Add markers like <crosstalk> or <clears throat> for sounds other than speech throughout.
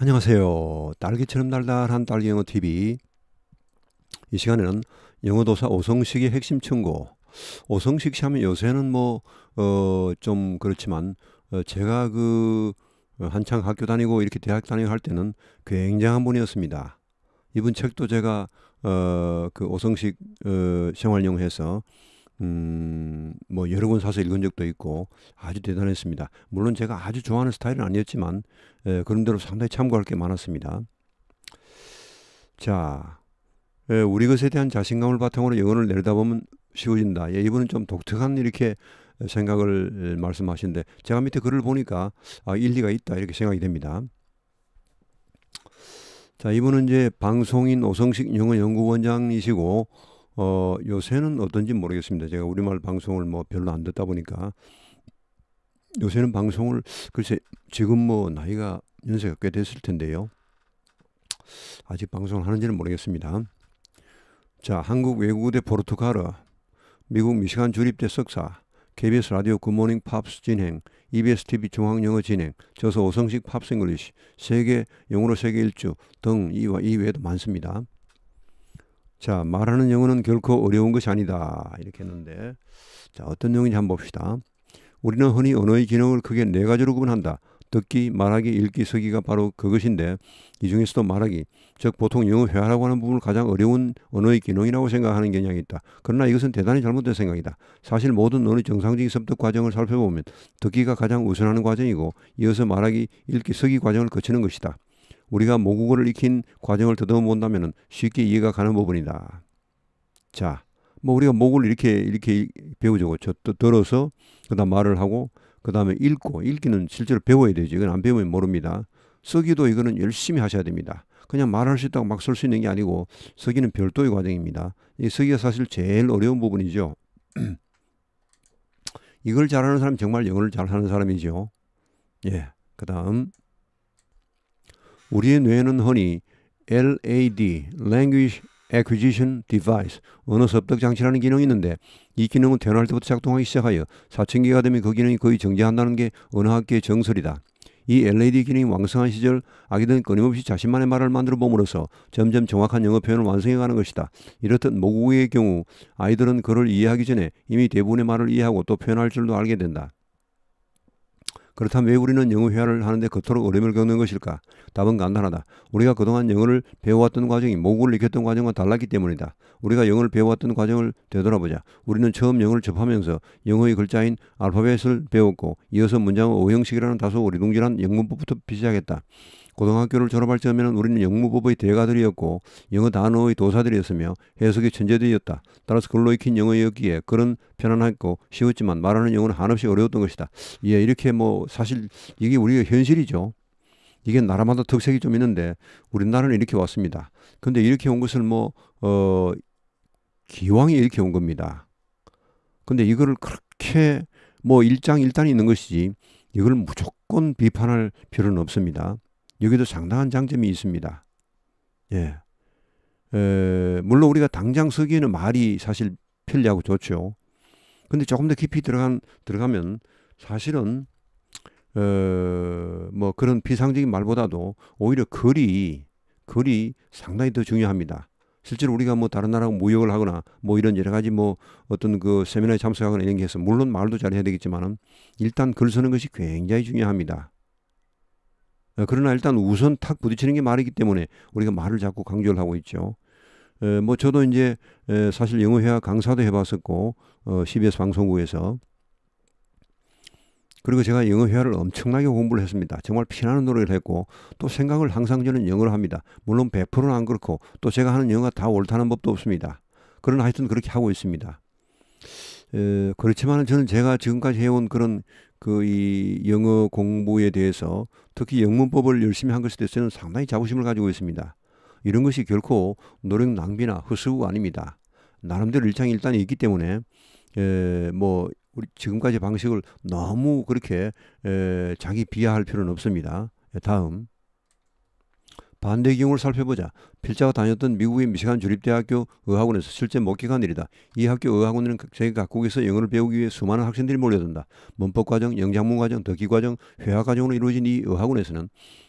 안녕하세요. 딸기처럼 달달한 딸기 영어 TV. 이 시간에는 영어 도사 오성식의 핵심 청고. 오성식 씨 하면 요새는 뭐, 어, 좀 그렇지만, 어, 제가 그, 어, 한창 학교 다니고 이렇게 대학 다니고 할 때는 굉장한 분이었습니다. 이분 책도 제가, 어, 그 오성식, 어, 생활용해서 음, 뭐 여러 권 사서 읽은 적도 있고 아주 대단했습니다. 물론 제가 아주 좋아하는 스타일은 아니었지만 에, 예, 그런대로 상당히 참고할 게 많았습니다. 자, 에, 예, 우리 것에 대한 자신감을 바탕으로 영혼을 내려다보면 쉬워진다. 예, 이분은 좀 독특한 이렇게 생각을 예, 말씀하시는데 제가 밑에 글을 보니까 아, 일리가 있다 이렇게 생각이 됩니다. 자, 이분은 이제 방송인 오성식 영어 연구원장이시고 어, 요새는 어떤지 모르겠습니다. 제가 우리말 방송을 뭐 별로 안 듣다 보니까 요새는 방송을 글쎄 지금 뭐 나이가 연세가 꽤 됐을 텐데요. 아직 방송을 하는지는 모르겠습니다. 자, 한국 외국대 포르투갈어, 미국 미시간 주립대 석사, KBS 라디오 굿모닝 팝스 진행, EBS TV 중앙영어 진행, 저서 오성식 팝스 잉글리시, 세계 영어로 세계 일주 등 이외에도 많습니다. 자, 말하는 영어는 결코 어려운 것이 아니다. 이렇게 했는데 자, 어떤 내용인지 한번 봅시다. 우리는 흔히 언어의 기능을 크게 네 가지로 구분한다. 듣기, 말하기, 읽기, 쓰기가 바로 그것인데 이 중에서도 말하기, 즉 보통 영어 회화라고 하는 부분을 가장 어려운 언어의 기능이라고 생각하는 경향이 있다. 그러나 이것은 대단히 잘못된 생각이다. 사실 모든 언어의 정상적인 습득 과정을 살펴보면 듣기가 가장 우선하는 과정이고 이어서 말하기, 읽기, 쓰기 과정을 거치는 것이다. 우리가 모국어를 익힌 과정을 더듬어본다면 쉽게 이해가 가는 부분이다. 자, 뭐 우리가 모국어를 이렇게 이렇게 배우죠. 저 들어서 그다음 말을 하고 그다음에 읽고 읽기는 실제로 배워야 되지. 이건 안 배우면 모릅니다. 쓰기도 이거는 열심히 하셔야 됩니다. 그냥 말할 수 있다고 막 쓸 수 있는 게 아니고 쓰기는 별도의 과정입니다. 이 쓰기가 사실 제일 어려운 부분이죠. <clears throat> 이걸 잘하는 사람 정말 영어를 잘하는 사람이죠. 예. 그다음 우리의 뇌는 흔히 LAD, Language Acquisition Device, 언어 습득 장치라는 기능이 있는데 이 기능은 태어날 때부터 작동하기 시작하여 사춘기가 되면 그 기능이 거의 정지한다는 게 언어학계의 정설이다. 이 LAD 기능이 왕성한 시절 아기들은 끊임없이 자신만의 말을 만들어 보므로써 점점 정확한 영어 표현을 완성해가는 것이다. 이렇듯 모국어의 경우 아이들은 그를 이해하기 전에 이미 대부분의 말을 이해하고 또 표현할 줄도 알게 된다. 그렇다면 왜 우리는 영어 회화를 하는데 그토록 어려움을 겪는 것일까? 답은 간단하다. 우리가 그동안 영어를 배워왔던 과정이 모국을 익혔던 과정과 달랐기 때문이다. 우리가 영어를 배워왔던 과정을 되돌아보자. 우리는 처음 영어를 접하면서 영어의 글자인 알파벳을 배웠고 이어서 문장은 오형식이라는 다소 어리둥절한 영문법부터 시작했다. 고등학교를 졸업할 즈음에는 우리는 영무법의 대가들이었고 영어 단어의 도사들이었으며 해석의 천재들이었다. 따라서 글로 익힌 영어였기에 그런 편안하고 쉬웠지만 말하는 영어는 한없이 어려웠던 것이다. 예, 이렇게 뭐 사실 이게 우리의 현실이죠. 이게 나라마다 특색이 좀 있는데 우리나라는 이렇게 왔습니다. 근데 이렇게 온 것을 뭐 어, 기왕이 이렇게 온 겁니다. 근데 이거를 그렇게 뭐 일장일단이 있는 것이지 이걸 무조건 비판할 필요는 없습니다. 여기도 상당한 장점이 있습니다. 예. 에, 물론 우리가 당장 쓰기에는 말이 사실 편리하고 좋죠. 근데 조금 더 깊이 들어간, 들어가면 사실은, 어, 뭐 그런 비상적인 말보다도 오히려 글이, 글이 상당히 더 중요합니다. 실제로 우리가 뭐 다른 나라하고 무역을 하거나 뭐 이런 여러 가지 뭐 어떤 그 세미나에 참석하거나 이런 게 해서 물론 말도 잘해야 되겠지만은 일단 글 쓰는 것이 굉장히 중요합니다. 어, 그러나 일단 우선 탁 부딪히는 게 말이기 때문에 우리가 말을 자꾸 강조를 하고 있죠. 에, 어, 뭐 저도 이제 에, 사실 영어회화 강사도 해봤었고 어, CBS 방송국에서 그리고 제가 영어회화를 엄청나게 공부를 했습니다. 정말 피나는 노력을 했고 또 생각을 항상 저는 영어로 합니다. 물론 100%는 안 그렇고 또 제가 하는 영어가 다 옳다는 법도 없습니다. 그러나 하여튼 그렇게 하고 있습니다. 에, 그렇지만 저는 제가 지금까지 해온 그런 그이 영어 공부에 대해서 특히 영문법을 열심히 한 것에 대해서는 상당히 자부심을 가지고 있습니다. 이런 것이 결코 노력 낭비나 허수가 아닙니다. 나름대로 일장일단이 있기 때문에 에, 뭐 우리 지금까지 방식을 너무 그렇게 에, 자기 비하할 필요는 없습니다. 다음. 반대 경우를 살펴보자. 필자가 다녔던 미국의 미시간 주립대학교 의학원에서 실제 목격한 일이다. 이 학교 의학원은 세계 각국에서 영어를 배우기 위해 수많은 학생들이 몰려든다. 문법과정, 영장문과정, 듣기과정 회화과정으로 이루어진 이 의학원에서는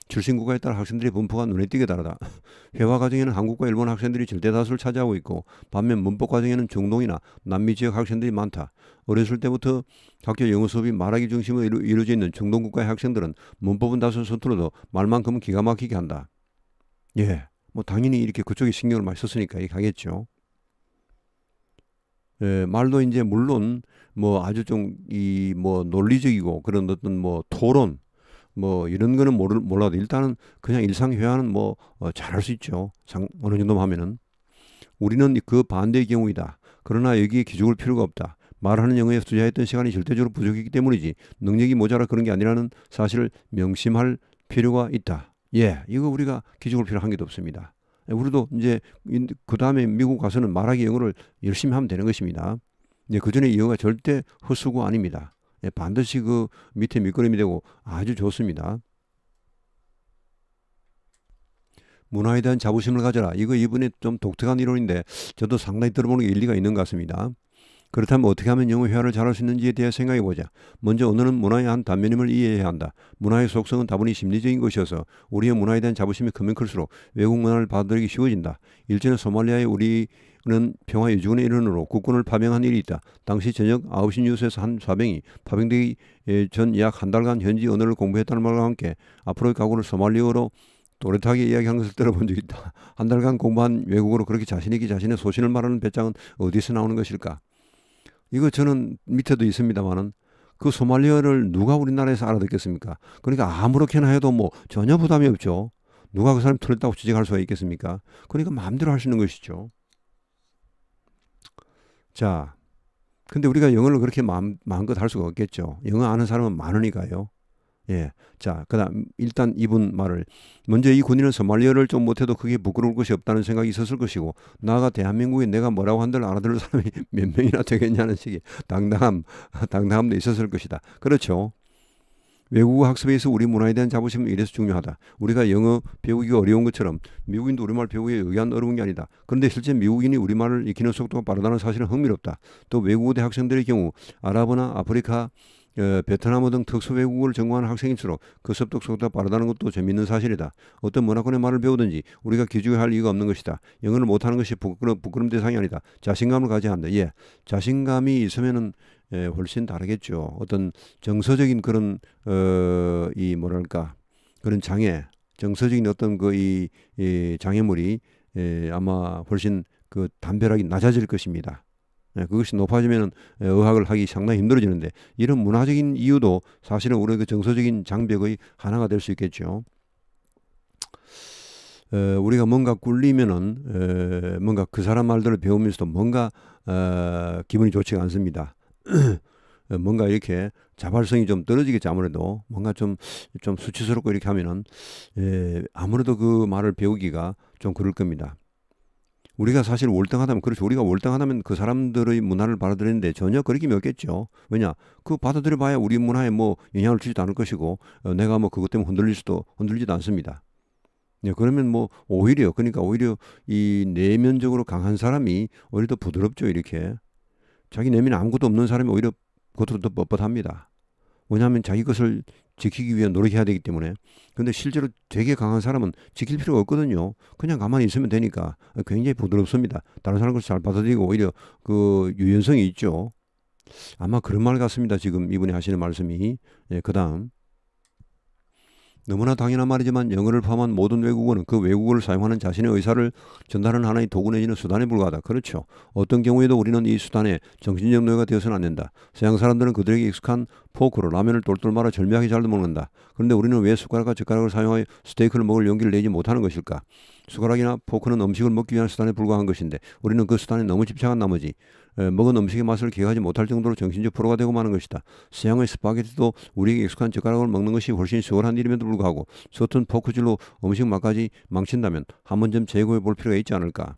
출신국가에 따라 학생들의 분포가 눈에 띄게 다르다. <laughs> 회화과정에는 한국과 일본 학생들이 절대다수를 차지하고 있고 반면 문법과정에는 중동이나 남미 지역 학생들이 많다. 어렸을 때부터 학교 영어 수업이 말하기 중심으로 이루, 이루어져 있는 중동국가의 학생들은 문법은 다소 서툴러도 말만큼은 기가 막히게 한다. 예. 뭐 당연히 이렇게 그쪽에 신경을 많이 썼으니까 이게 강했죠. 예, 말도 이제 물론 뭐 아주 좀 이 뭐 논리적이고 그런 어떤 뭐 토론 뭐 이런 거는 모를, 몰라도 일단은 그냥 일상 회화는 뭐 어, 잘할 수 있죠. 상, 어느 정도 하면은 우리는 그 반대의 경우이다. 그러나 여기에 기죽을 필요가 없다. 말하는 영어에 투자했던 시간이 절대적으로 부족했기 때문이지 능력이 모자라 그런 게 아니라는 사실을 명심할 필요가 있다. 예, 이거 우리가 기적을 필요한 게 없습니다. 예, 우리도 이제 그 다음에 미국 가서는 말하기 영어를 열심히 하면 되는 것입니다. 이그 예, 전에 영어가 절대 헛수고 아닙니다. 예, 반드시 그 밑에 밑거름이 되고 아주 좋습니다. 문화에 대한 자부심을 가져라. 이거 이분의 좀 독특한 이론인데 저도 상당히 들어보는 게 일리가 있는 것 같습니다. 그렇다면 어떻게 하면 영어 회화를 잘할 수 있는지에 대해 생각해 보자. 먼저 언어는 문화의 한 단면임을 이해해야 한다. 문화의 속성은 다분히 심리적인 것이어서 우리의 문화에 대한 자부심이 크면 클수록 외국 문화를 받아들이기 쉬워진다. 일전에 소말리아의 우리는 평화 유지군의 일원으로 국군을 파병한 일이 있다. 당시 저녁 9시 뉴스에서 한 사병이 파병되기 전 약 한 달간 현지 언어를 공부했다는 말과 함께 앞으로의 각오를 소말리어로 또렷하게 이야기한 것을 들어본 적이 있다. 한 달간 공부한 외국어로 그렇게 자신있게 자신의 소신을 말하는 배짱은 어디서 나오는 것일까? 이거 저는 밑에도 있습니다만은 그 소말리어를 누가 우리나라에서 알아듣겠습니까? 그러니까 아무렇게나 해도 뭐 전혀 부담이 없죠. 누가 그 사람 틀렸다고 지적할 수가 있겠습니까? 그러니까 마음대로 할수 있는 것이죠. 자, 근데 우리가 영어를 그렇게 마음, 마음껏 할 수가 없겠죠. 영어 아는 사람은 많으니까요. 예. 자, 그다음 일단 이분 말을 먼저 이 군인은 소말리어를좀 못해도 그게 부끄러울 것이 없다는 생각이 있었을 것이고 나아가 대한민국에 내가 뭐라고 한들 알아들을 사람이 <laughs> 몇 명이나 되겠냐는 식의 당당함, 당당함도 있었을 것이다. 그렇죠. 외국어 학습에서 우리 문화에 대한 자부심은 이래서 중요하다. 우리가 영어 배우기 가 어려운 것처럼 미국인도 우리말 배우기에 의한 어려운 게 아니다. 그런데 실제 미국인이 우리말을 익히는 속도가 빠르다는 사실은 흥미롭다. 또 외국어 대학생들의 경우 아랍어나 아프리카 예, 베트남어 등 특수 외국어를 전공하는 학생일수록 그 습득 속도가 빠르다는 것도 재미있는 사실이다. 어떤 문화권의 말을 배우든지 우리가 기죽여할 이유가 없는 것이다. 영어를 못하는 것이 부끄럼, 부끄럼 대상이 아니다. 자신감을 가져야 한다. 예, 자신감이 있으면은 예, 훨씬 다르겠죠. 어떤 정서적인 그런 어, 이 뭐랄까 그런 장애, 정서적인 어떤 그이 이 장애물이 예, 아마 훨씬 그 담벼락이 낮아질 것입니다. 예, 그것이 높아지면 예, 의학을 하기 상당히 힘들어지는데 이런 문화적인 이유도 사실은 우리의 그 정서적인 장벽의 하나가 될 수 있겠죠. 에, 우리가 뭔가 꿀리면은 에, 뭔가 그 사람 말들을 배우면서도 뭔가 어, <clears throat> 에, 기분이 좋지 않습니다. 뭔가 이렇게 자발성이 좀 떨어지겠지 아무래도 뭔가 좀좀 좀 수치스럽고 이렇게 하면은 에, 아무래도 그 말을 배우기가 좀 그럴 겁니다. 우리가 사실 월등하다면 그렇죠. 우리가 월등하다면 그 사람들의 문화를 받아들이는데 전혀 그렇게 이 없겠죠. 왜냐 그 받아들여봐야 우리 문화에 뭐 영향을 주지도 않을 것이고 어, 내가 뭐 그것 때문에 흔들릴 수도 흔들리지도 않습니다. 네, 그러면 뭐 오히려 그러니까 오히려 이 내면적으로 강한 사람이 오히려 더 부드럽죠 이렇게 자기 내면에 아무것도 없는 사람이 오히려 겉으로 더 뻣뻣합니다. 왜냐하면 자기 것을 지키기 위한 노력해야 되기 때문에 근데 실제로 되게 강한 사람은 지킬 필요가 없거든요. 그냥 가만히 있으면 되니까 굉장히 부드럽습니다. 다른 사람 것잘 받아들이고 오히려 그 유연성이 있죠. 아마 그런 말 같습니다. 지금 이분이 하시는 말씀이 예, 그다음 너무나 당연한 말이지만 영어를 포함한 모든 외국어는 그 외국어를 사용하는 자신의 의사를 전달하는 하나의 도구 내지는 수단에 불과하다. 그렇죠. 어떤 경우에도 우리는 이 수단에 정신적 노예가 되어서는 안 된다. 서양 사람들은 그들에게 익숙한 포크로 라면을 똘똘 말아 절묘하게 잘도 먹는다. 그런데 우리는 왜 숟가락과 젓가락을 사용하여 스테이크를 먹을 용기를 내지 못하는 것일까? 숟가락이나 포크는 음식을 먹기 위한 수단에 불과한 것인데 우리는 그 수단에 너무 집착한 나머지 에, 먹은 음식의 맛을 기억하지 못할 정도로 정신적 포로가 되고 마는 것이다. 서양의 스파게티도 우리에게 익숙한 젓가락을 먹는 것이 훨씬 수월한 일임에도 불구하고 소툰 포크질로 음식 맛까지 망친다면 한 번쯤 재고해 볼 필요가 있지 않을까?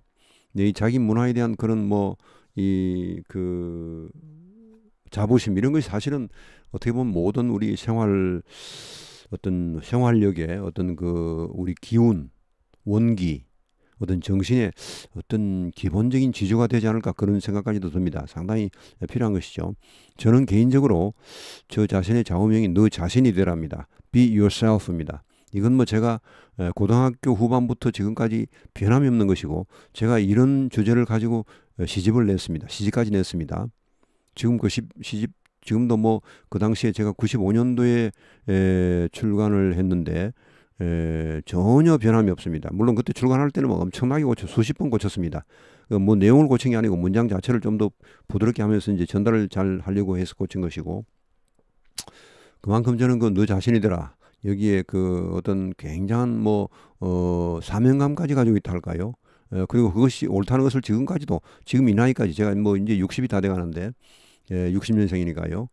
이 자기 문화에 대한 그런 뭐 이 그 자부심 이런 것이 사실은 어떻게 보면 모든 우리 생활 어떤 생활력에 어떤 그 우리 기운, 원기, 어떤 정신의 어떤 기본적인 지조가 되지 않을까 그런 생각까지도 듭니다. 상당히 필요한 것이죠. 저는 개인적으로 저 자신의 좌우명이 너 자신이 되랍니다. Be yourself입니다. 이건 뭐 제가 고등학교 후반부터 지금까지 변함이 없는 것이고 제가 이런 주제를 가지고 시집을 냈습니다. 시집까지 냈습니다. 지금 그 시집 지금도 뭐 그 당시에 제가 95년도에 에, 출간을 했는데 에, 전혀 변함이 없습니다. 물론 그때 출간할 때는 뭐 엄청나게 고쳐 수십 번 고쳤습니다. 그 뭐 내용을 고친 게 아니고 문장 자체를 좀 더 부드럽게 하면서 이제 전달을 잘 하려고 해서 고친 것이고 그만큼 저는 그 너 자신이더라 여기에 그 어떤 굉장한 뭐 어, 사명감까지 가지고 있다 할까요? 어, 그리고 그것이 옳다는 것을 지금까지도 지금 이 나이까지 제가 뭐 이제 60이 다 돼가는데 60년생이니까요.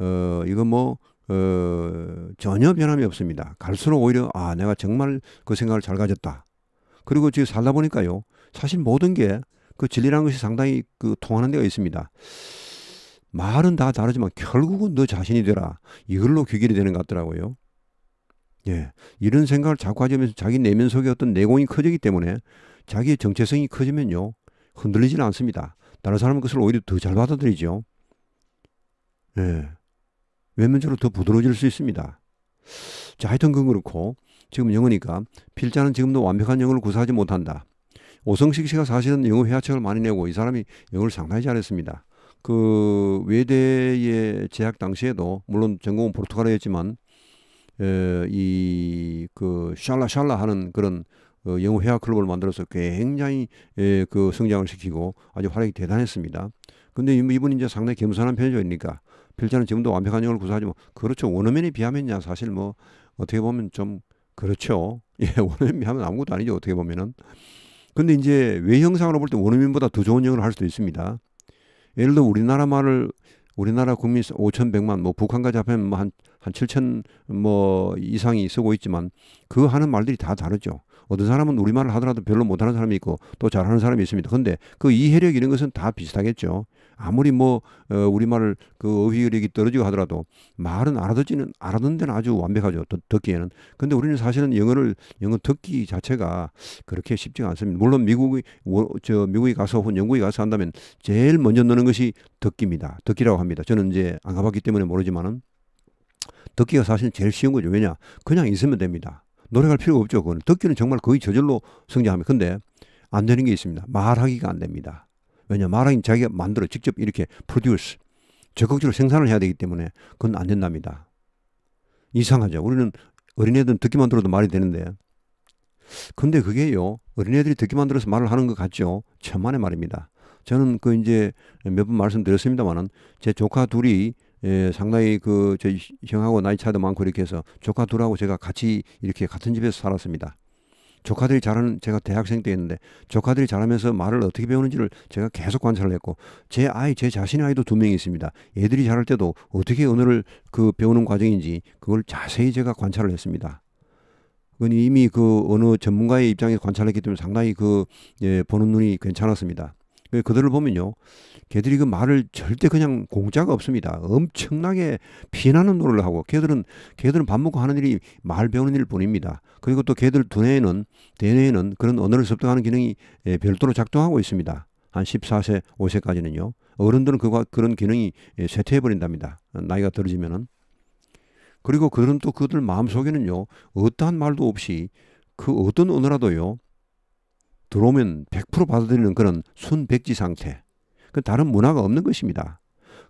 예, 어, 이건 뭐 어, 전혀 변함이 없습니다. 갈수록 오히려 아 내가 정말 그 생각을 잘 가졌다. 그리고 지금 살다 보니까요. 사실 모든 게 그 진리라는 것이 상당히 그 통하는 데가 있습니다. 말은 다 다르지만 결국은 너 자신이 되라. 이걸로 귀결이 되는 것 같더라고요. 예. 이런 생각을 자꾸 하면서 지 자기 내면 속에 어떤 내공이 커지기 때문에 자기의 정체성이 커지면요. 흔들리지는 않습니다. 다른 사람은 그것을 오히려 더 잘 받아들이죠. 예. 외면적으로 더 부드러워질 수 있습니다. 자, 하여튼 그건 그렇고 지금 영어니까 필자는 지금도 완벽한 영어를 구사하지 못한다. 오성식 씨가 사실은 영어 회화책을 많이 내고 이 사람이 영어를 상당히 잘했습니다. 그외대의 재학 당시에도 물론 전공은 포르투갈어였지만 이그 샬라 샬라 하는 그런 어, 영어 회화 클럽을 만들어서 굉장히 에, 그 성장을 시키고 아주 활약이 대단했습니다. 근데 이분이 이제 상당히 겸손한 편이니까 그러니까. 필자는 지금도 완벽한 영을 구사하지만 그렇죠. 원어민에 비하면야 사실 뭐 어떻게 보면 좀 그렇죠. <laughs> 예, 원어민 하면 아무것도 아니죠. 어떻게 보면은. 근데 이제 외형상으로 볼 때 원어민보다 더 좋은 영을 할 수도 있습니다. 예를 들어 우리나라 말을 우리나라 국민 5,100만 뭐북한과잡합면 뭐한 한 7천 뭐 이상이 쓰고 있지만 그 하는 말들이 다 다르죠. 어떤 사람은 우리말을 하더라도 별로 못하는 사람이 있고 또 잘하는 사람이 있습니다. 근데 그 이해력 이런 것은 다 비슷하겠죠. 아무리 뭐 어, 우리말을 그 어휘력이 떨어지고 하더라도 말은 알아듣지는 알아듣는 데는 아주 완벽하죠. 듣, 기에는 근데 우리는 사실은 영어를 영어 듣기 자체가 그렇게 쉽지가 않습니다. 물론 미국이 워, 저 미국에 가서 혹은 영국에 가서 한다면 제일 먼저 넣는 것이 듣기입니다. 듣기라고 합니다. 저는 이제 안 가봤기 때문에 모르지만은 듣기가 사실 제일 쉬운 거죠. 왜냐? 그냥 있으면 됩니다. 노력할 필요가 없죠. 그건 듣기는 정말 거의 저절로 성장합니다. 근데 안 되는 게 있습니다. 말하기가 안 됩니다. 왜냐 말하기 자기가 만들어 직접 이렇게 프로듀스 적극적으로 생산을 해야 되기 때문에 그건 안 된답니다. 이상하죠. 우리는 어린애들은 듣기만 들어도 말이 되는데 근데 그게요 어린애들이 듣기만 들어서 말을 하는 것 같죠. 천만의 말입니다. 저는 그 이제 몇 번 말씀드렸습니다만은 제 조카 둘이 예, 상당히 그 저희 형하고 나이 차도 많고 이렇게 해서 조카 둘하고 제가 같이 이렇게 같은 집에서 살았습니다. 조카들이 잘하는 제가 대학생 때였는데 조카들이 잘하면서 말을 어떻게 배우는지를 제가 계속 관찰을 했고 제 아이 제 자신의 아이도 두 명이 있습니다. 애들이 잘할 때도 어떻게 언어를 그 배우는 과정인지 그걸 자세히 제가 관찰을 했습니다. 그건 이미 그 어느 전문가의 입장에서 관찰했기 때문에 상당히 그 예, 보는 눈이 괜찮았습니다. 예, 그들을 보면요. 걔들이 그 말을 절대 그냥 공짜가 없습니다. 엄청나게 피나는 노를 래 하고 걔들은 걔들은 밥 먹고 하는 일이 말 배우는 일 뿐입니다. 그리고 또 걔들 두뇌에는 대뇌에는 그런 언어를 습득하는 기능이 예, 별도로 작동하고 있습니다. 한 14세, 5세까지는요. 어른들은 그와 그런 기능이 예, 쇠퇴해 버린답니다. 나이가 들어지면은 그리고 그들은 또 그들 마음속에는요. 어떠한 말도 없이 그 어떤 언어라도요. 들어오면 100% 받아들이는 그런 순백지 상태. 그 다른 문화가 없는 것입니다.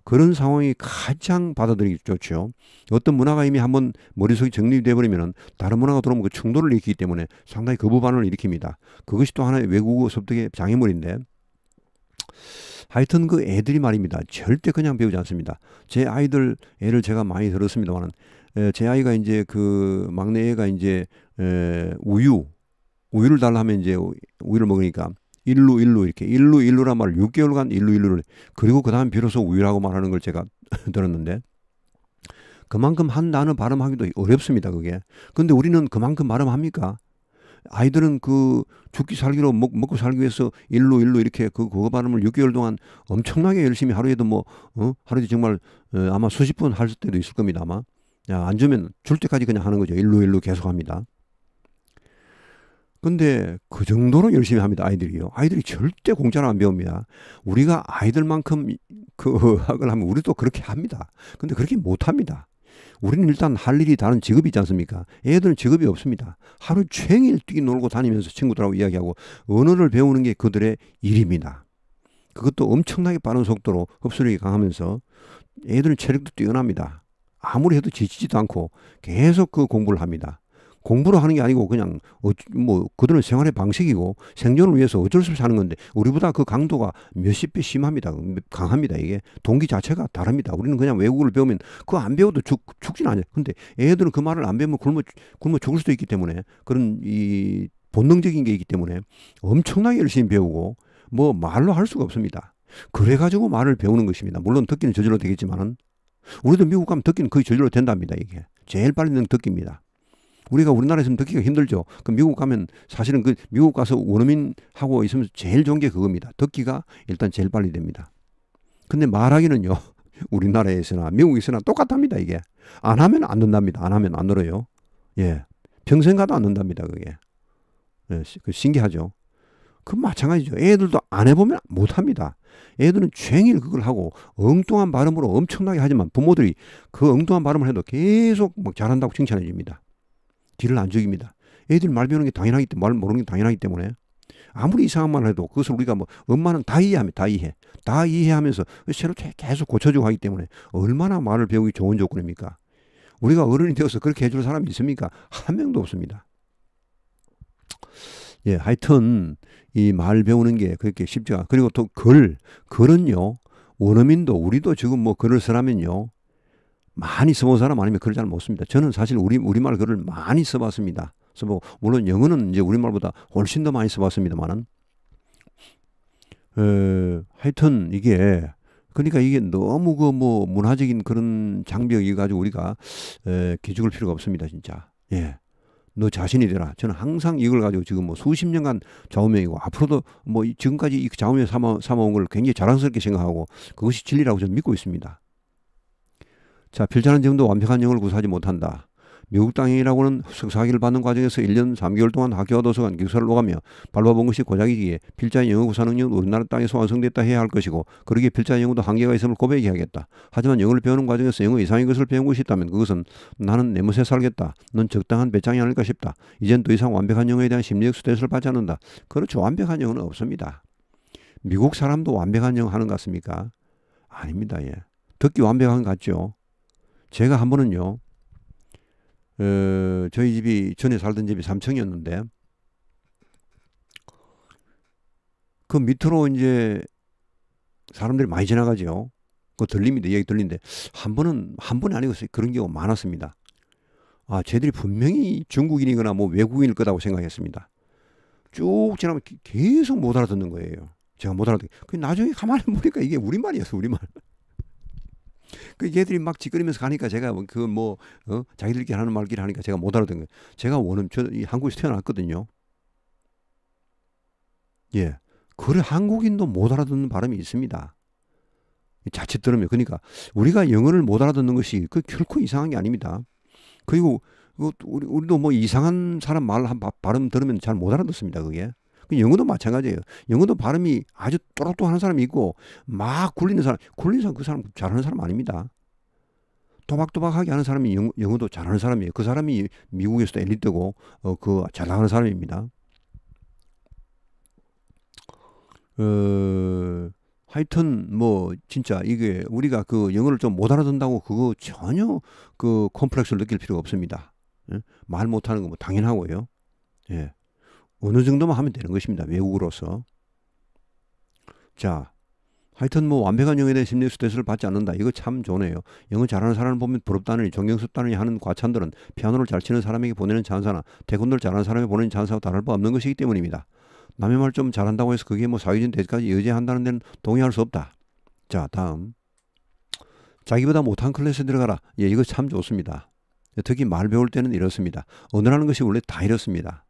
그런 상황이 가장 받아들이기 좋죠. 어떤 문화가 이미 한번 머릿속에 정립돼 버리면은 다른 문화가 들어오면 그 충돌을 일으키기 때문에 상당히 거부 반응을 일으킵니다. 그것이 또 하나의 외국어 습득의 장애물인데 하여튼 그 애들이 말입니다. 절대 그냥 배우지 않습니다. 제 아이들 애를 제가 많이 들었습니다만은 제 아이가 이제 그 막내 애가 이제 우유 우유를 달라 하면 이제 우유를 먹으니까 일루 일루 이렇게 일루 일루란 말을 6개월간 일루 일루를 그리고 그다음 비로소 우유라고 말하는 걸 제가 <laughs> 들었는데 그만큼 한 단어 발음하기도 어렵습니다 그게 근데 우리는 그만큼 발음합니까 아이들은 그 죽기 살기로 먹, 먹고 살기 위해서 일루 일루 이렇게 그 국어 발음을 6개월 동안 엄청나게 열심히 하루에도 뭐 어? 하루에 정말 어, 아마 수십 분할 때도 있을 겁니다 아마 야, 앉으면줄 때까지 그냥 하는 거죠 일루 일루 계속합니다 근데 그 정도로 열심히 합니다 아이들이요. 아이들이 절대 공짜로 안 배웁니다. 우리가 아이들만큼 그 학을 하면 우리도 그렇게 합니다. 근데 그렇게 못 합니다. 우리는 일단 할 일이 다른 직업이 있지 않습니까? 애들은 직업이 없습니다. 하루 종일 뛰기 놀고 다니면서 친구들하고 이야기하고 언어를 배우는 게 그들의 일입니다. 그것도 엄청나게 빠른 속도로 흡수력이 강하면서 애들은 체력도 뛰어납니다. 아무리 해도 지치지도 않고 계속 그 공부를 합니다. 공부를 하는 게 아니고 그냥 어, 뭐 그들은 생활의 방식이고 생존을 위해서 어쩔 수 없이 하는 건데 우리보다 그 강도가 몇십 배 심합니다. 강합니다. 이게 동기 자체가 다릅니다. 우리는 그냥 외국어를 배우면 그거 안 배워도 죽, 죽진 않아요. 근데 애들은 그 말을 안 배우면 굶어, 굶어 죽을 수도 있기 때문에 그런 이 본능적인 게 있기 때문에 엄청나게 열심히 배우고 뭐 말로 할 수가 없습니다. 그래가지고 말을 배우는 것입니다. 물론 듣기는 저절로 되겠지만은 우리도 미국 가면 듣기는 거의 저절로 된답니다. 이게 제일 빨리 는 듣기입니다. 우리가 우리나라에서 듣기가 힘들죠. 그 미국 가면 사실은 그 미국 가서 원어민하고 있으면서 제일 좋은 게 그겁니다. 듣기가 일단 제일 빨리 됩니다. 근데 말하기는요. <laughs> 우리나라에서나 미국에서나 똑같답니다. 이게 안 하면 안 된답니다. 안 하면 안들어요 예, 평생 가도 안 된답니다. 그게 예, 그 신기하죠. 그 마찬가지죠. 애들도 안 해보면 못합니다. 애들은 죄일 그걸 하고 엉뚱한 발음으로 엄청나게 하지만 부모들이 그 엉뚱한 발음을 해도 계속 막 잘한다고 칭찬해 줍니다. 뒤를 안 죽입니다. 애들 말 배우는 게 당연하기 때문에, 말 모르는 게 당연하기 때문에. 아무리 이상한 말 해도 그것을 우리가 뭐 엄마는 다 이해하면 다 이해. 다 이해하면서 새로 계속 고쳐주고 하기 때문에 얼마나 말을 배우기 좋은 조건입니까? 우리가 어른이 되어서 그렇게 해줄 사람이 있습니까? 한 명도 없습니다. 예, 하여튼 이 말 배우는 게 그렇게 쉽지가 그리고 또 글, 글은요 원어민도 우리도 지금 뭐 글을 쓰라면요 많이 써본 사람 아니면 글을 잘못 씁니다. 저는 사실 우리 우리말 글을 많이 써봤습니다. 그래서 뭐 물론 영어는 이제 우리말보다 훨씬 더 많이 써봤습니다만은 하여튼 이게 그러니까 이게 너무 그 뭐 문화적인 그런 장벽이 가지고 우리가 에, 기죽을 필요가 없습니다 진짜 예. 너 자신이 되라. 저는 항상 이걸 가지고 지금 뭐 수십 년간 좌우명이고 앞으로도 뭐 지금까지 이 좌우명 삼아, 삼아온 걸 굉장히 자랑스럽게 생각하고 그것이 진리라고 저는 믿고 있습니다. 자, 필자는 지금도 완벽한 영어를 구사하지 못한다. 미국 땅이라고는 석사학위를 받는 과정에서 1년 3개월 동안 학교와 도서관, 기숙사를 오가며 밟아본 것이 고작이기에 필자의 영어 구사 능력은 우리나라 땅에서 완성됐다 해야 할 것이고 그러기에 필자의 영어도 한계가 있음을 고백해야겠다. 하지만 영어를 배우는 과정에서 영어 이상의 것을 배운 것이 있다면 그것은 나는 내 멋에 살겠다. 넌 적당한 배짱이 아닐까 싶다. 이젠 더 이상 완벽한 영어에 대한 심리적 스트레스를 받지 않는다. 그렇죠. 완벽한 영어는 없습니다. 미국 사람도 완벽한 영어 하는 것 같습니까? 아닙니다. 예. 듣기 완벽한 것 같죠. 제가 한 번은요, 어, 저희 집이 전에 살던 집이 3층이었는데 그 밑으로 이제 사람들이 많이 지나가죠. 그 들립니다. 얘기 들리는데 한 번은 한 번이 아니고 그런 경우 가 많았습니다. 아, 쟤들이 분명히 중국인이거나 뭐 외국인일 거라고 생각했습니다. 쭉 지나면 계속 못 알아듣는 거예요. 제가 못 알아듣게. 나중에 가만히 보니까 이게 우리말이었어, 우리말. 그 얘들이 막 지껄이면서 가니까 제가 그뭐 그 뭐, 어? 자기들끼리 하는 말끼리 하니까 제가 못 알아듣는 거예요. 제가 원음 저이 한국에서 태어났거든요. 예. 그래 한국인도 못 알아듣는 발음이 있습니다. 자칫 들으면 그러니까 우리가 영어를 못 알아듣는 것이 그 결코 이상한 게 아닙니다. 그리고 그 우리 우리도 뭐 이상한 사람 말한 발음 들으면 잘 못 알아듣습니다. 그게 그 영어도 마찬가지예요. 영어도 발음이 아주 또록또하는 사람이 있고 막 굴리는 사람, 굴리는 사람 그 사람 잘하는 사람 아닙니다. 도박도박하게 하는 사람이 영, 어도 잘하는 사람이에요. 그 사람이 미국에서도 엘리트고 어, 그 잘하는 사람입니다. 어, 하여튼 뭐 진짜 이게 우리가 그 영어를 좀 못 알아듣는다고 그거 전혀 그 콤플렉스를 느낄 필요가 없습니다. 예? 말 못하는 거 뭐 당연하고요. 예. 어느 정도만 하면 되는 것입니다. 외국으로서. 자, 하여튼 뭐 완벽한 영에 대해 심리 스트레스를 받지 않는다. 이거 참 좋네요. 영어 잘하는 사람을 보면 부럽다느니 존경스럽다느니 하는 과찬들은 피아노를 잘 치는 사람에게 보내는 찬사나 태권도를 잘하는 사람에게 보내는 찬사와 다를 바 없는 것이기 때문입니다. 남의 말 좀 잘한다고 해서 그게 뭐 사회적인 대까지 여지한다는 데는 동의할 수 없다. 자, 다음. 자기보다 못한 클래스에 들어가라. 예, 이거 참 좋습니다. 특히 말 배울 때는 이렇습니다. 언어라는 것이 원래 다 이렇습니다.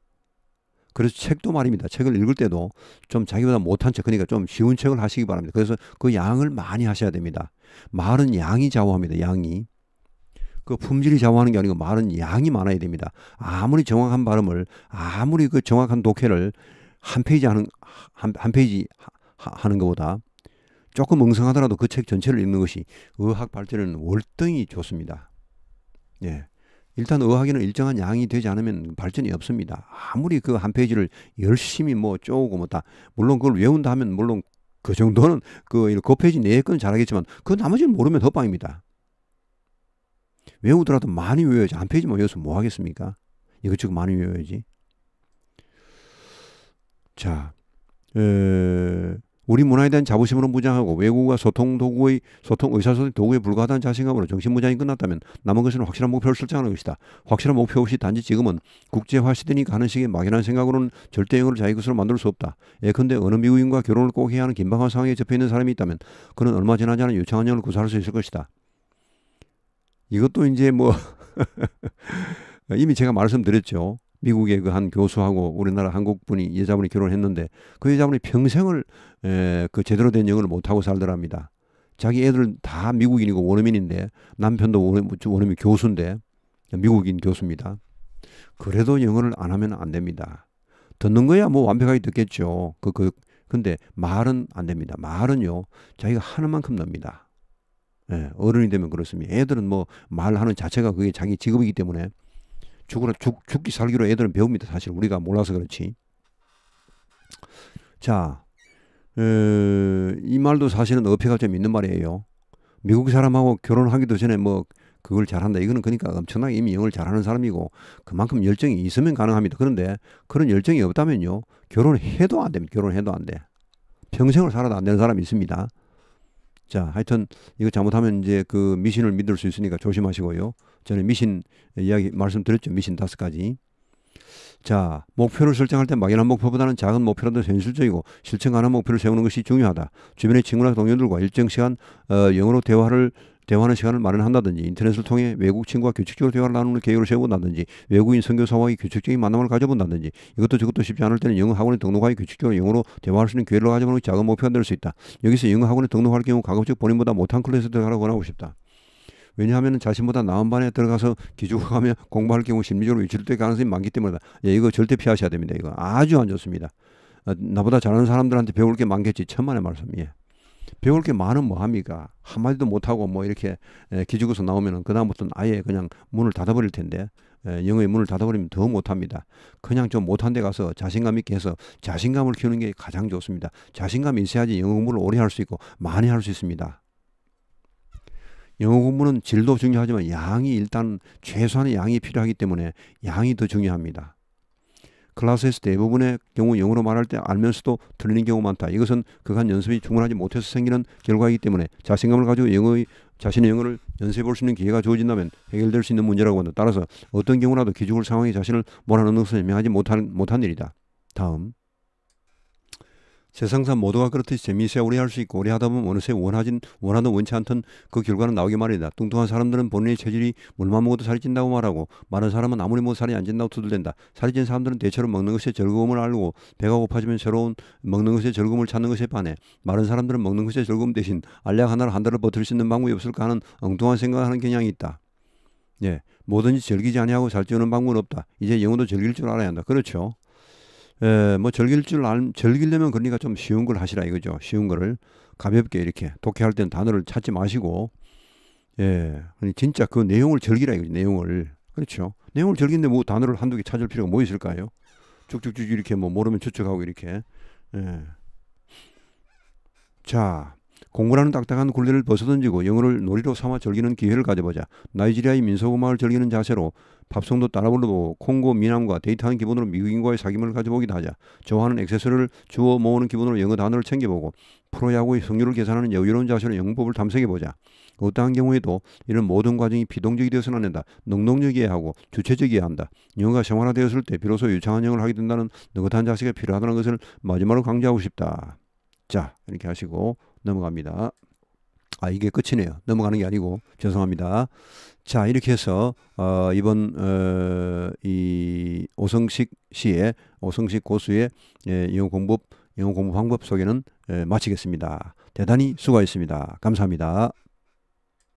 그래서 책도 말입니다. 책을 읽을 때도 좀 자기보다 못한 책, 그러니까 좀 쉬운 책을 하시기 바랍니다. 그래서 그 양을 많이 하셔야 됩니다. 말은 양이 좌우합니다. 양이. 그 품질이 좌우하는 게 아니고 말은 양이 많아야 됩니다. 아무리 정확한 발음을, 아무리 그 정확한 독해를 한 페이지 하는, 한, 한 페이지 하, 하는 것보다 조금 엉성하더라도 그 책 전체를 읽는 것이 의학 발전에는 월등히 좋습니다. 예. 일단 의학에는 일정한 양이 되지 않으면 발전이 없습니다. 아무리 그 한 페이지를 열심히 뭐 쪼고 뭐다 물론 그걸 외운다 하면 물론 그 정도는 그, 그 페이지 내에 건 잘하겠지만 그 나머지는 모르면 헛방입니다. 외우더라도 많이 외워야지 한 페이지만 외워서 뭐 하겠습니까? 이거 지금 많이 외워야지. 자, 에, 우리 문화에 대한 자부심으로 무장하고 외국어 소통 도구의 소통 의사소통 도구에 불과하다는 자신감으로 정신 무장이 끝났다면 남은 것은 확실한 목표를 설정하는 것이다. 확실한 목표 없이 단지 지금은 국제화 시대니까 하는 식의 막연한 생각으로는 절대 영어를 자기 것으로 만들 수 없다. 예컨대 어느 미국인과 결혼을 꼭 해야 하는 긴박한 상황에 접해 있는 사람이 있다면 그는 얼마 지나지 않은 유창한 영어를 구사할 수 있을 것이다. 이것도 이제 뭐 <laughs> 이미 제가 말씀드렸죠. 미국의 그 한 교수하고 우리나라 한국 분이 여자분이 결혼했는데 그 여자분이 평생을 에, 그 제대로 된 영어를 못 하고 살더랍니다. 자기 애들 다 미국인이고 원어민인데 남편도 원어민 교수인데 미국인 교수입니다. 그래도 영어를 안 하면 안 됩니다. 듣는 거야 뭐 완벽하게 듣겠죠. 그, 그, 근데 말은 안 됩니다. 말은요, 자기가 하는 만큼 납니다. 예, 어른이 되면 그렇습니다. 애들은 뭐 말하는 자체가 그게 자기 직업이기 때문에 죽으러 죽, 죽기 살기로 애들은 배웁니다. 사실 우리가 몰라서 그렇지. 자, 에, 어, 이 말도 사실은 어폐가 좀 있는 말이에요. 미국 사람하고 결혼하기도 전에 뭐 그걸 잘한다. 이거는 그러니까 엄청나게 이미 영어를 잘하는 사람이고 그만큼 열정이 있으면 가능합니다. 그런데 그런 열정이 없다면요. 결혼해도 안 됩니다. 결혼해도 안 돼. 평생을 살아도 안 되는 사람이 있습니다. 자, 하여튼 이거 잘못하면 이제 그 미신을 믿을 수 있으니까 조심하시고요. 전에 미신 이야기 말씀드렸죠. 미신 다섯 가지. 자, 목표를 설정할 때 막연한 목표보다는 작은 목표라도 현실적이고 실천 가능한 목표를 세우는 것이 중요하다. 주변의 친구나 동료들과 일정 시간 어, 영어로 대화를 대화하는 시간을 마련한다든지 인터넷을 통해 외국 친구와 규칙적으로 대화를 나누는 계획을 세운다든지 외국인 선교사와의 규칙적인 만남을 가져본다든지 이것도 저것도 쉽지 않을 때는 영어 학원에 등록하여 규칙적으로 영어로 대화할 수 있는 기회를 가져보는 작은 목표가 될 수 있다. 여기서 영어 학원에 등록할 경우 가급적 본인보다 못한 클래스에 들어가라고 권하고 싶다. 왜냐하면 자신보다 나은 반에 들어가서 기죽어가며 공부할 경우 심리적으로 위출될 가능성이 많기 때문이다. 예, 이거 절대 피하셔야 됩니다. 이거 아주 안 좋습니다. 어, 나보다 잘하는 사람들한테 배울 게 많겠지. 천만의 말씀이에요. 예. 배울 게많은 뭐합니까? 한마디도 못하고 뭐 이렇게 기죽어서 나오면은 그다음부터는 아예 그냥 문을 닫아버릴 텐데 영어의 문을 닫아버리면 더 못합니다. 그냥 좀 못한 데 가서 자신감 있게 해서 자신감을 키우는 게 가장 좋습니다. 자신감이 있어야지 영어 공부를 오래 할 수 있고 많이 할 수 있습니다. 영어 공부는 질도 중요하지만 양이 일단 최소한의 양이 필요하기 때문에 양이 더 중요합니다. 클라스에서 대부분의 경우 영어로 말할 때 알면서도 틀리는 경우 많다. 이것은 그간 연습이 충분하지 못해서 생기는 결과이기 때문에 자신감을 가지고 영어의 자신의 영어를 연습해 볼 수 있는 기회가 주어진다면 해결될 수 있는 문제라고 한다. 따라서 어떤 경우라도 기죽을 상황에 자신을 몰아넣는 것은 예명하지 못한, 못한 일이다. 다음. 세상사 모두가 그렇듯이 재미있어야 오래 할 수 있고 오래 하다 보면 어느새 원하진 원하든 원치 않든그 결과는 나오기 마련이다. 뚱뚱한 사람들은 본인의 체질이 물만 먹어도 살이 찐다고 말하고 많은 사람은 아무리 먹어도 살이 안 찐다고 투덜댄다. 살이 찐 사람들은 대체로 먹는 것에 즐거움을 알고 배가 고파지면 새로운 먹는 것에 즐거움을 찾는 것에 반해 많은 사람들은 먹는 것에 즐거움 대신 알약 하나를 한 달을 버틸 수 있는 방법이 없을까 하는 엉뚱한 생각하는 경향이 있다. 예, 뭐든지 즐기지 아니하고 살찌우는 방법은 없다. 이제 영어도 즐길 줄 알아야 한다. 그렇죠. 예, 뭐 즐길 줄 알, 즐기려면 그러니까 좀 쉬운 걸 하시라 이거죠. 쉬운 거를 가볍게 이렇게 독해할 때는 단어를 찾지 마시고, 예, 아니 진짜 그 내용을 즐기라 이거죠. 내용을 그렇죠. 내용을 즐기는데 뭐 단어를 한두 개 찾을 필요가 뭐 있을까요? 쭉쭉쭉 이렇게 뭐 모르면 추측하고 이렇게. 예. 자, 공고라는 딱딱한 굴레를 벗어던지고 영어를 놀이로 삼아 즐기는 기회를 가져보자. 나이지리아의 민속음악을 즐기는 자세로 밥송도 따라 불러보고 콩고 미남과 데이트하는 기분으로 미국인과의 사귐을 가져보기도 하자. 좋아하는 액세서리를 주워 모으는 기분으로 영어 단어를 챙겨보고 프로야구의 승률을 계산하는 여유로운 자세로 영법을 탐색해보자. 어떠한 경우에도 이런 모든 과정이 비동적이 되어서는 안 된다. 능동적이어야 하고 주체적이어야 한다. 영어가 생활화되었을 때 비로소 유창한 영어를 하게 된다는 느긋한 자세가 필요하다는 것을 마지막으로 강조하고 싶다. 자 이렇게 하시고 넘어갑니다. 아 이게 끝이네요. 넘어가는 게 아니고 죄송합니다. 자 이렇게 해서 어, 이번 어, 이 오성식 시의 오성식 고수의 예, 영어 공법 영어 공부 방법 소개는 예, 마치겠습니다. 대단히 수고하셨습니다. 감사합니다.